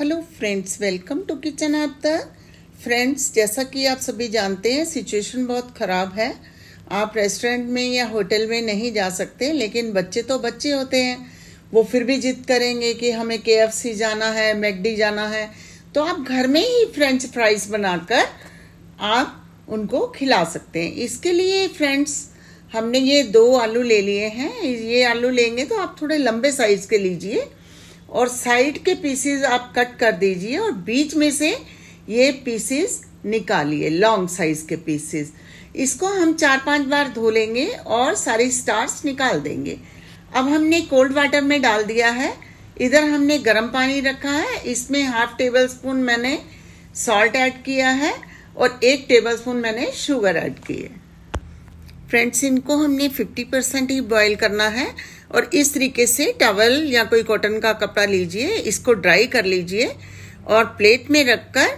hello friends welcome to kitchen the friends जैसा कि आप सभी जानते हैं सिचुएशन बहुत ख़राब है आप रेस्टोरेंट में या होटल में नहीं जा सकते लेकिन बच्चे तो बच्चे होते हैं वो फिर भी जिद करेंगे कि हमें के जाना है मैकडी जाना है तो आप घर में ही फ्रेंच फ्राइज बनाकर आप उनको खिला सकते हैं इसके लिए फ्रेंड्स हमने ये दो आलू ले लिए हैं ये आलू लेंगे तो आप थोड़े लंबे साइज़ के लीजिए और साइड के पीसेस आप कट कर दीजिए और बीच में से ये पीसेस निकालिए लॉन्ग साइज के पीसेस इसको हम चार पांच बार धो लेंगे और सारे स्टार्स निकाल देंगे अब हमने कोल्ड वाटर में डाल दिया है इधर हमने गर्म पानी रखा है इसमें हाफ टेबल स्पून मैंने सॉल्ट ऐड किया है और एक टेबल स्पून मैंने शुगर ऐड किए है फ्रेंड्स इनको हमने 50 परसेंट ही बॉयल करना है और इस तरीके से टवल या कोई कॉटन का कपड़ा लीजिए इसको ड्राई कर लीजिए और प्लेट में रखकर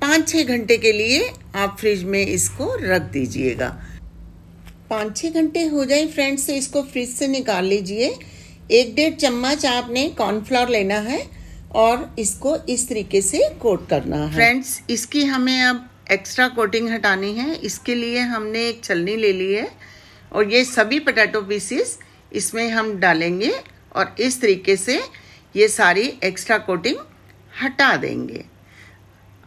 पाँच छः घंटे के लिए आप फ्रिज में इसको रख दीजिएगा पाँच छः घंटे हो जाए फ्रेंड्स तो इसको फ्रिज से निकाल लीजिए एक डेढ़ चम्मच आपने कॉर्नफ्लावर लेना है और इसको इस तरीके से कोट करना है फ्रेंड्स इसकी हमें अब एक्स्ट्रा कोटिंग हटानी है इसके लिए हमने एक छलनी ले ली है और ये सभी पटेटो पीसीस इसमें हम डालेंगे और इस तरीके से ये सारी एक्स्ट्रा कोटिंग हटा देंगे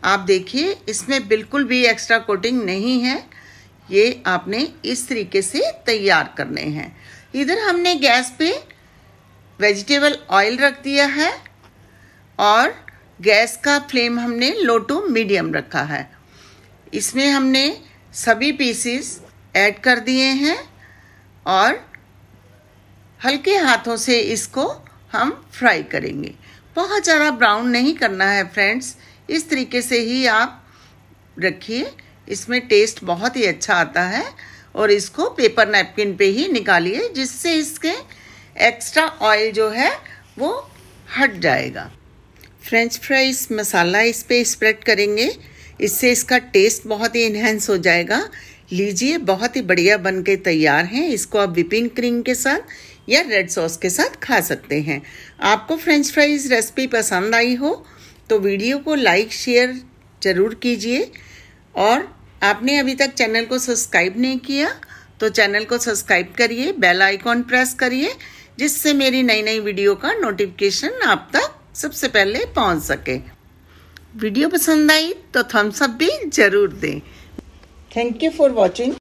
आप देखिए इसमें बिल्कुल भी एक्स्ट्रा कोटिंग नहीं है ये आपने इस तरीके से तैयार करने हैं इधर हमने गैस पे वेजिटेबल ऑयल रख दिया है और गैस का फ्लेम हमने लो टू मीडियम रखा है इसमें हमने सभी पीसीस ऐड कर दिए हैं और हल्के हाथों से इसको हम फ्राई करेंगे बहुत ज़्यादा ब्राउन नहीं करना है फ्रेंड्स इस तरीके से ही आप रखिए इसमें टेस्ट बहुत ही अच्छा आता है और इसको पेपर नैपकिन पे ही निकालिए जिससे इसके एक्स्ट्रा ऑयल जो है वो हट जाएगा फ्रेंच फ्राइज मसाला इस पर स्प्रेड करेंगे इससे इसका टेस्ट बहुत ही इन्हेंस हो जाएगा लीजिए बहुत ही बढ़िया बन के तैयार हैं इसको आप विपिंग क्रीम के साथ या रेड सॉस के साथ खा सकते हैं आपको फ्रेंच फ्राइज रेसिपी पसंद आई हो तो वीडियो को लाइक शेयर ज़रूर कीजिए और आपने अभी तक चैनल को सब्सक्राइब नहीं किया तो चैनल को सब्सक्राइब करिए बेल आइकॉन प्रेस करिए जिससे मेरी नई नई वीडियो का नोटिफिकेशन आप तक सबसे पहले पहुंच सके वीडियो पसंद आई तो थम्सअप भी ज़रूर दें थैंक यू फॉर वॉचिंग